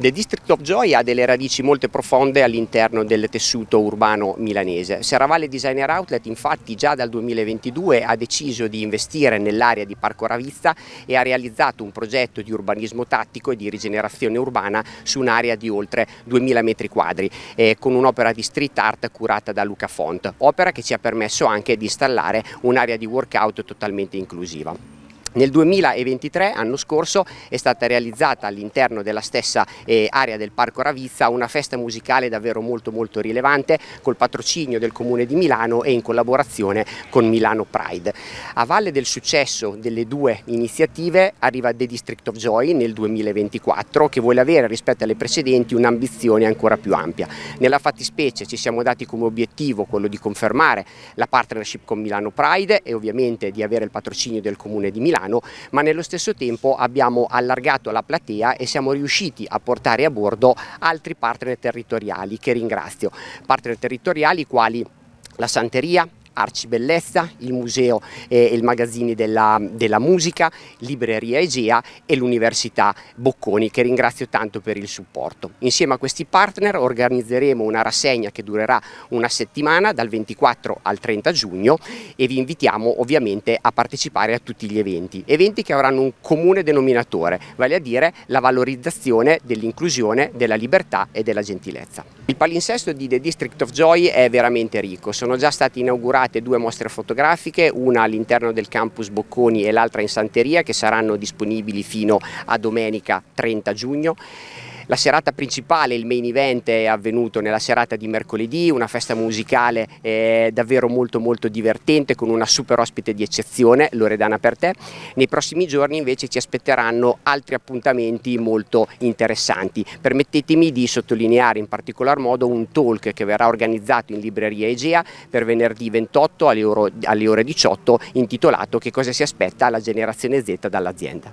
The District of Joy ha delle radici molto profonde all'interno del tessuto urbano milanese. Serravalle Designer Outlet infatti già dal 2022 ha deciso di investire nell'area di Parco Ravizza e ha realizzato un progetto di urbanismo tattico e di rigenerazione urbana su un'area di oltre 2000 metri quadri eh, con un'opera di street art curata da Luca Font, opera che ci ha permesso anche di installare un'area di workout totalmente inclusiva. Nel 2023, anno scorso, è stata realizzata all'interno della stessa eh, area del Parco Ravizza una festa musicale davvero molto molto rilevante col patrocinio del Comune di Milano e in collaborazione con Milano Pride. A valle del successo delle due iniziative arriva The District of Joy nel 2024 che vuole avere rispetto alle precedenti un'ambizione ancora più ampia. Nella fattispecie ci siamo dati come obiettivo quello di confermare la partnership con Milano Pride e ovviamente di avere il patrocinio del Comune di Milano Milano, ma nello stesso tempo abbiamo allargato la platea e siamo riusciti a portare a bordo altri partner territoriali che ringrazio, partner territoriali quali la Santeria, Arcibellezza, il museo e il magazzini della, della musica, Libreria Egea e l'Università Bocconi che ringrazio tanto per il supporto. Insieme a questi partner organizzeremo una rassegna che durerà una settimana dal 24 al 30 giugno e vi invitiamo ovviamente a partecipare a tutti gli eventi, eventi che avranno un comune denominatore, vale a dire la valorizzazione dell'inclusione, della libertà e della gentilezza. Il palinsesto di The District of Joy è veramente ricco, sono già stati inaugurati preparate due mostre fotografiche, una all'interno del campus Bocconi e l'altra in Santeria che saranno disponibili fino a domenica 30 giugno. La serata principale, il main event è avvenuto nella serata di mercoledì, una festa musicale eh, davvero molto molto divertente con una super ospite di eccezione, Loredana per te. Nei prossimi giorni invece ci aspetteranno altri appuntamenti molto interessanti. Permettetemi di sottolineare in particolar modo un talk che verrà organizzato in libreria Egea per venerdì 28 alle ore, 18 intitolato Che cosa si aspetta la generazione Z dall'azienda.